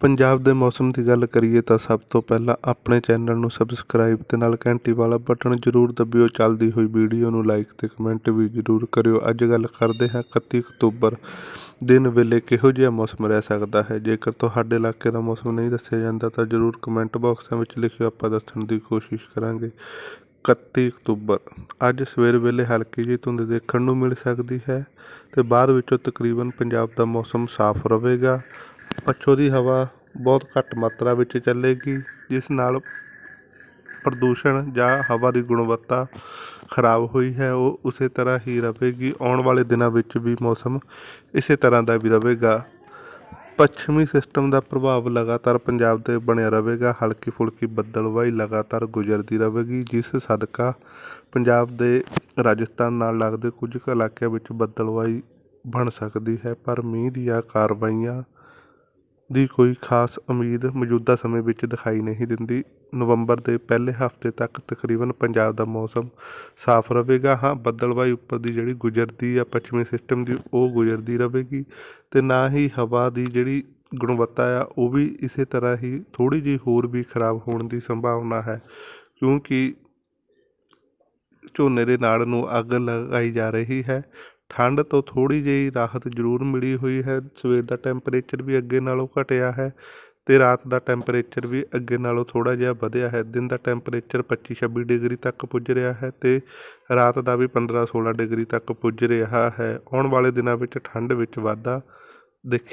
ਪੰਜਾਬ ਦੇ ਮੌਸਮ ਦੀ ਗੱਲ ਕਰੀਏ ਤਾਂ ਸਭ ਤੋਂ ਪਹਿਲਾਂ ਆਪਣੇ ਚੈਨਲ ਨੂੰ ਸਬਸਕ੍ਰਾਈਬ ਤੇ ਨਾਲ ਘੰਟੀ ਵਾਲਾ ਬਟਨ ਜ਼ਰੂਰ ਦਬਿਓ ਚੱਲਦੀ ਹੋਈ ਵੀਡੀਓ ਨੂੰ ਲਾਈਕ ਤੇ ਕਮੈਂਟ ਵੀ ਜ਼ਰੂਰ ਕਰਿਓ ਅੱਜ ਗੱਲ ਕਰਦੇ ਹਾਂ 31 ਅਕਤੂਬਰ ਦਿਨ ਵੇਲੇ ਕਿਹੋ ਜਿਹਾ ਮੌਸਮ ਰਹਿ ਸਕਦਾ ਹੈ ਜੇਕਰ ਤੁਹਾਡੇ ਇਲਾਕੇ ਦਾ ਮੌਸਮ ਨਹੀਂ ਦੱਸਿਆ ਜਾਂਦਾ ਤਾਂ ਜ਼ਰੂਰ ਕਮੈਂਟ ਬਾਕਸਾਂ ਵਿੱਚ ਲਿਖਿਓ ਆਪਾਂ ਦੱਸਣ ਦੀ ਕੋਸ਼ਿਸ਼ ਕਰਾਂਗੇ 31 ਅਕਤੂਬਰ ਅੱਜ ਸਵੇਰ ਵੇਲੇ ਹਲਕੀ ਜਿਹੀ ਧੁੰਦ ਦੇਖਣ ਨੂੰ ਮਿਲ ਸਕਦੀ ਹੈ ਤੇ ਬਾਅਦ ਵਿੱਚੋਂ ਤਕਰੀਬਨ ਪੰਜਾਬ ਦਾ ਮੌਸਮ ਸਾਫ਼ ਰਹੇਗਾ ਪੱਛੋਂ ਦੀ ਹਵਾ ਬਹੁਤ ਘੱਟ ਮਾਤਰਾ ਵਿੱਚ ਚੱਲੇਗੀ ਜਿਸ ਨਾਲ ਪ੍ਰਦੂਸ਼ਣ ਜਾਂ ਹਵਾ ਦੀ ਗੁਣਵੱਤਾ ਖਰਾਬ ਹੋਈ ਹੈ ਉਹ ਉਸੇ ਤਰ੍ਹਾਂ ਹੀ ਰਹੇਗੀ ਆਉਣ ਵਾਲੇ ਦਿਨਾਂ ਵਿੱਚ ਵੀ ਮੌਸਮ ਇਸੇ ਤਰ੍ਹਾਂ ਦਾ ਵੀ ਰਹੇਗਾ ਪੱਛਮੀ ਸਿਸਟਮ ਦਾ ਪ੍ਰਭਾਵ ਲਗਾਤਾਰ ਪੰਜਾਬ ਤੇ ਬਣਿਆ ਰਹੇਗਾ ਹਲਕੀ ਫੁਲਕੀ ਬੱਦਲਵਾਈ ਲਗਾਤਾਰ ਗੁਜ਼ਰਦੀ ਰਹੇਗੀ ਜਿਸ ਸਦਕਾ ਪੰਜਾਬ ਦੇ ਰਾਜਸਥਾਨ ਨਾਲ ਲੱਗਦੇ ਕੁਝ ਇਲਾਕਿਆਂ ਵਿੱਚ ਬੱਦਲਵਾਈ ਬਣ ਸਕਦੀ ਹੈ ਪਰ ਮੀਂਹ ਦੀਆਂ ਕਾਰਵਾਈਆਂ ਦੀ ਕੋਈ ਖਾਸ ਉਮੀਦ ਮੌਜੂਦਾ ਸਮੇਂ ਵਿੱਚ ਦਿਖਾਈ ਨਹੀਂ ਦਿੰਦੀ ਨਵੰਬਰ ਦੇ ਪਹਿਲੇ ਹਫਤੇ ਤੱਕ ਤਕਰੀਬਨ ਪੰਜਾਬ ਦਾ ਮੌਸਮ ਸਾਫ਼ ਰਹੇਗਾ ਹਾਂ ਬੱਦਲਵਾਈ ਉੱਪਰ ਦੀ ਜਿਹੜੀ ਗੁਜ਼ਰਦੀ ਆ ਪੱਛਮੀ ਸਿਸਟਮ ਦੀ ਉਹ ਗੁਜ਼ਰਦੀ ਰਹੇਗੀ ਤੇ ਨਾ ਹੀ ਹਵਾ ਦੀ ਜਿਹੜੀ ਗੁਣਵੱਤਾ ਆ ਉਹ ਵੀ ਇਸੇ ਤਰ੍ਹਾਂ ਹੀ ਥੋੜੀ ਜਿਹੀ ਹੋਰ ਵੀ ਖਰਾਬ ਹੋਣ ਦੀ ਸੰਭਾਵਨਾ ਹੈ ਕਿਉਂਕਿ ਝੋਨੇ ਦੇ ਨਾੜ ਨੂੰ ਅੱਗ ਲਗਾਈ ਜਾ ਰਹੀ ਹੈ ਠੰਡ ਤੋਂ ਥੋੜੀ ਜਿਹੀ ਰਾਹਤ ਜ਼ਰੂਰ ਮਿਲੀ ਹੋਈ ਹੈ ਸਵੇਰ ਦਾ ਟੈਂਪਰੇਚਰ ਵੀ ਅੱਗੇ ਨਾਲੋਂ ਘਟਿਆ ਹੈ ਤੇ ਰਾਤ ਦਾ ਟੈਂਪਰੇਚਰ ਵੀ ਅੱਗੇ ਨਾਲੋਂ ਥੋੜਾ ਜਿਹਾ ਵਧਿਆ ਹੈ ਦਿਨ ਦਾ ਟੈਂਪਰੇਚਰ 25-26 ਡਿਗਰੀ ਤੱਕ ਪੁੱਜ ਰਿਹਾ ਹੈ ਤੇ ਰਾਤ ਦਾ ਵੀ 15-16 ਡਿਗਰੀ ਤੱਕ ਪੁੱਜ ਰਿਹਾ ਹੈ ਆਉਣ ਵਾਲੇ ਦਿਨਾਂ ਵਿੱਚ ਠੰਡ ਵਿੱਚ ਵਾਧਾ ਦੇਖਿਆ